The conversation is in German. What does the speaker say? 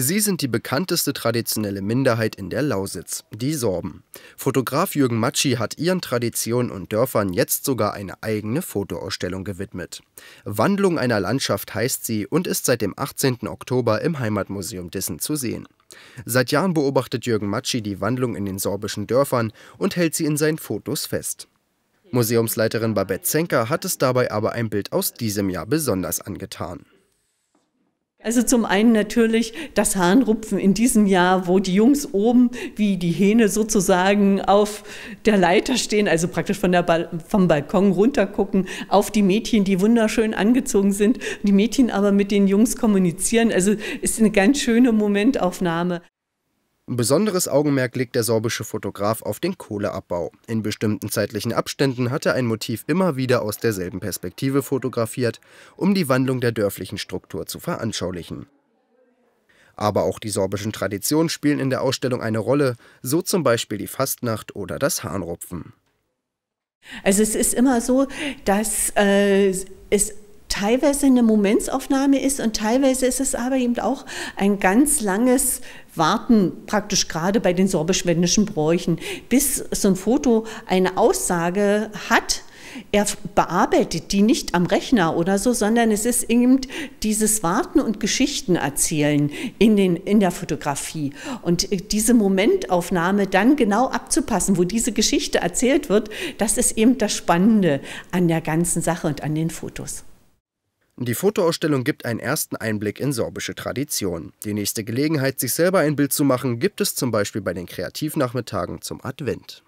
Sie sind die bekannteste traditionelle Minderheit in der Lausitz, die Sorben. Fotograf Jürgen Matschi hat ihren Traditionen und Dörfern jetzt sogar eine eigene Fotoausstellung gewidmet. Wandlung einer Landschaft heißt sie und ist seit dem 18. Oktober im Heimatmuseum Dissen zu sehen. Seit Jahren beobachtet Jürgen Matschi die Wandlung in den sorbischen Dörfern und hält sie in seinen Fotos fest. Museumsleiterin Babette Zenker hat es dabei aber ein Bild aus diesem Jahr besonders angetan. Also zum einen natürlich das Hahnrupfen in diesem Jahr, wo die Jungs oben wie die Hähne sozusagen auf der Leiter stehen, also praktisch von der ba vom Balkon runtergucken auf die Mädchen, die wunderschön angezogen sind, die Mädchen aber mit den Jungs kommunizieren. Also ist eine ganz schöne Momentaufnahme. Ein besonderes Augenmerk legt der sorbische Fotograf auf den Kohleabbau. In bestimmten zeitlichen Abständen hat er ein Motiv immer wieder aus derselben Perspektive fotografiert, um die Wandlung der dörflichen Struktur zu veranschaulichen. Aber auch die sorbischen Traditionen spielen in der Ausstellung eine Rolle, so zum Beispiel die Fastnacht oder das Harnrupfen. Also es ist immer so, dass äh, es teilweise eine Momentsaufnahme ist und teilweise ist es aber eben auch ein ganz langes Warten, praktisch gerade bei den sorbisch-wendischen Bräuchen, bis so ein Foto eine Aussage hat, er bearbeitet die nicht am Rechner oder so, sondern es ist eben dieses Warten und Geschichten erzählen in, den, in der Fotografie. Und äh, diese Momentaufnahme dann genau abzupassen, wo diese Geschichte erzählt wird, das ist eben das Spannende an der ganzen Sache und an den Fotos. Die Fotoausstellung gibt einen ersten Einblick in sorbische Traditionen. Die nächste Gelegenheit, sich selber ein Bild zu machen, gibt es zum Beispiel bei den Kreativnachmittagen zum Advent.